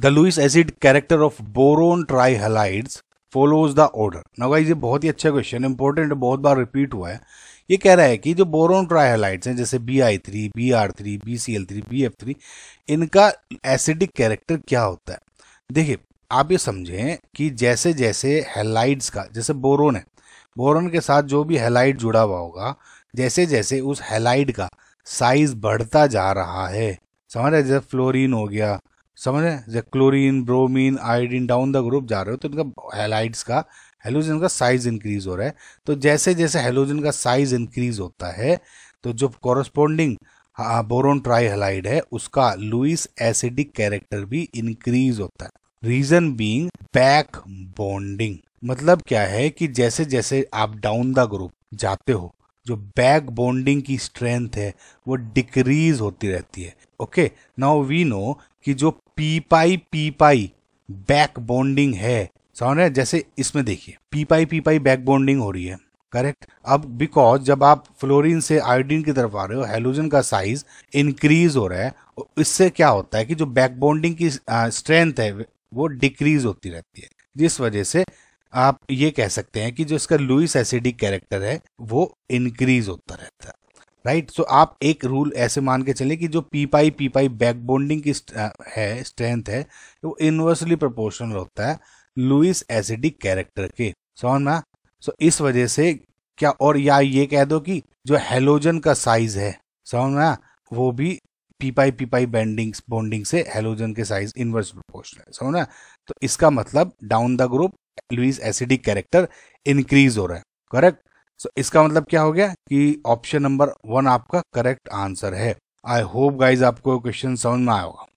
The Lewis acid character of boron follows follows order. Now guys, ये बहुत ही अच्छा question important बहुत बार repeat हुआ है ये कह रहा है कि जो बोरोन ट्राइहलाइट्स हैं जैसे B I three B R three B C L three B F three इनका एसिडिक कैरेक्टर क्या होता है देखिए आप ये समझें कि जैसे जैसे हेलाइड्स का जैसे बोरोन है बोरोन के साथ जो भी हेलाइड जुड़ा हुआ होगा जैसे जैसे उस हेलाइड का साइज बढ़ता जा रहा है समझ रहे जैसे फ्लोरिन हो गया समझ रहे chlorine bromine iodine down the group जा रहे हो तो इनका हेलाइड्स का हेलोजन का साइज इंक्रीज हो रहा है तो जैसे जैसे हेलोजन का साइज इंक्रीज होता है तो जो कॉरस्पोंडिंग बोरोन ट्राईहलाइड है उसका लुइस एसिडिक कैरेक्टर भी इंक्रीज होता है रीजन बींग बैक बॉन्डिंग मतलब क्या है कि जैसे जैसे आप डाउन द ग्रुप जाते हो जो बैक बॉन्डिंग की स्ट्रेंथ है वो डिक्रीज होती रहती है ओके नाउ वी नो कि जो P pi P pi back bonding है समझ रहे जैसे इसमें देखिए P pi P pi back bonding हो रही है करेक्ट अब बिकॉज जब आप फ्लोरीन से आयोडीन की तरफ आ रहे हो हेलोजन का साइज इंक्रीज हो रहा है इससे क्या होता है कि जो बैक बॉन्डिंग की स्ट्रेंथ है वो डिक्रीज होती रहती है जिस वजह से आप ये कह सकते हैं कि जो इसका लुइस एसिडिक कैरेक्टर है वो इंक्रीज होता रहता है राइट सो आप एक रूल ऐसे मान के चले कि जो पीपाई पीपाई बैक बोन्डिंग की है स्ट्रेंथ है वो इनवर्सली प्रोपोर्शनल होता है लुइस एसिडिक कैरेक्टर के समझ में सो इस वजह से क्या और या ये कह दो कि जो हेलोजन का साइज है समझ में वो भी पीपाई पीपाई बैंडिंग बॉन्डिंग से हेलोजन के साइज इनवर्स प्रोपोर्शनल है समझ ना तो इसका मतलब down the group Lewis acidic character increase हो रहा है करेक्ट सो so, इसका मतलब क्या हो गया कि ऑप्शन नंबर वन आपका करेक्ट आंसर है आई होप गाइज आपको क्वेश्चन समझ में आया होगा